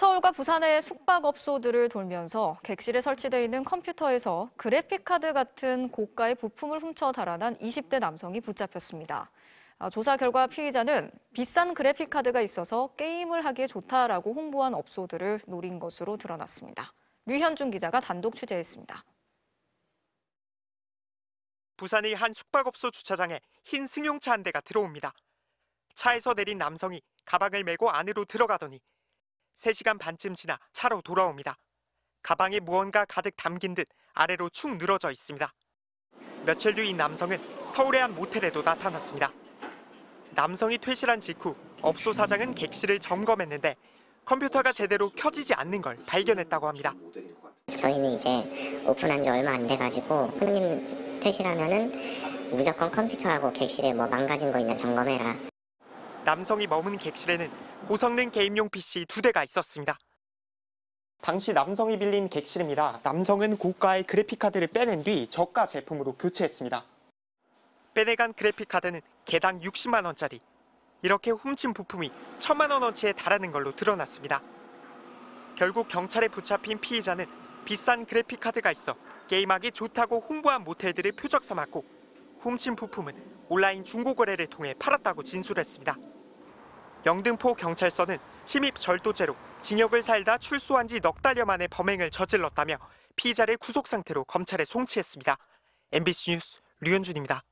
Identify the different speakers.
Speaker 1: 서울과 부산의 숙박업소들을 돌면서 객실에 설치되어 있는 컴퓨터에서 그래픽카드 같은 고가의 부품을 훔쳐 달아난 20대 남성이 붙잡혔습니다. 아, 조사 결과 피의자는 비싼 그래픽카드가 있어서 게임을 하기에 좋다라고 홍보한 업소들을 노린 것으로 드러났습니다. 류현중 기자가 단독 취재했습니다.
Speaker 2: 부산의 한 숙박업소 주차장에 흰 승용차 한 대가 들어옵니다. 차에서 내린 남성이 가방을 메고 안으로 들어가더니 3시간 반쯤 지나 차로 돌아옵니다. 가방에 무언가 가득 담긴 듯 아래로 축 늘어져 있습니다. 며칠 뒤 이 남성은 서울의 한 모텔에도 나타났습니다. 남성이 퇴실한 직후 업소 사장은 객실을 점검했는데 컴퓨터가 제대로 켜지지 않는 걸 발견했다고 합니다.
Speaker 3: 저희는 이제 오픈한 지 얼마 안 돼가지고 손님 퇴실하면은 무조건 컴퓨터하고 객실에 뭐 망가진 거 있나 점검해라.
Speaker 2: 남성이 머문 객실에는 고성능 게임용 PC 두 대가 있었습니다. 당시 남성이 빌린 객실입니다. 남성은 고가의 그래픽카드를 빼낸 뒤 저가 제품으로 교체했습니다. 빼내간 그래픽카드는 개당 60만 원짜리. 이렇게 훔친 부품이 1천만 원어치에 달하는 걸로 드러났습니다. 결국 경찰에 붙잡힌 피의자는 비싼 그래픽카드가 있어 게임하기 좋다고 홍보한 모텔들을 표적 삼았고 훔친 부품은 온라인 중고 거래를 통해 팔았다고 진술했습니다. 영등포 경찰서는 침입 절도죄로 징역을 살다 출소한 지넉 달여 만에 범행을 저질렀다며 피의자를 구속 상태로 검찰에 송치했습니다. MBC 뉴스 류현준입니다.